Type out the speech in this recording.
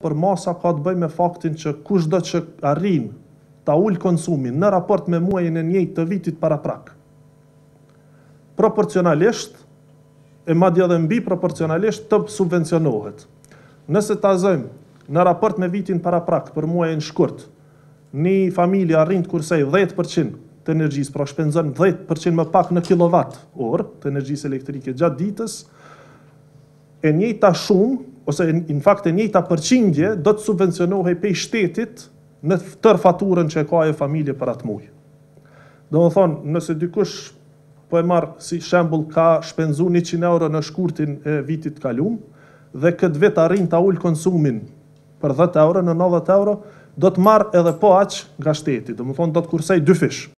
për masa ka të bëj me faktin që kush do që arrin ta ullë konsumin në raport me muajin e njëjtë të vitit para prak. Proporcionalisht, e madja dhe mbi proporcionalisht, të subvencionohet. Nëse ta zëjmë në raport me vitin para prak për muajin shkurt, një familje arrin të kursej 10% të energjisë, pra shpenzon 10% më pak në kilovat orë të energjisë elektrike gjatë ditës, e njëta shumë ose në fakt e njëta përqindje, do të subvencionohej pej shtetit në tër faturën që ka e familje për atë mujë. Do më thonë, nëse dykush po e marë si shembul ka shpenzu 100 euro në shkurtin e vitit kalum, dhe këtë vetë arrin të ullë konsumin për 10 euro, në 90 euro, do të marë edhe po aqë nga shtetit, do më thonë, do të kursej dy fish.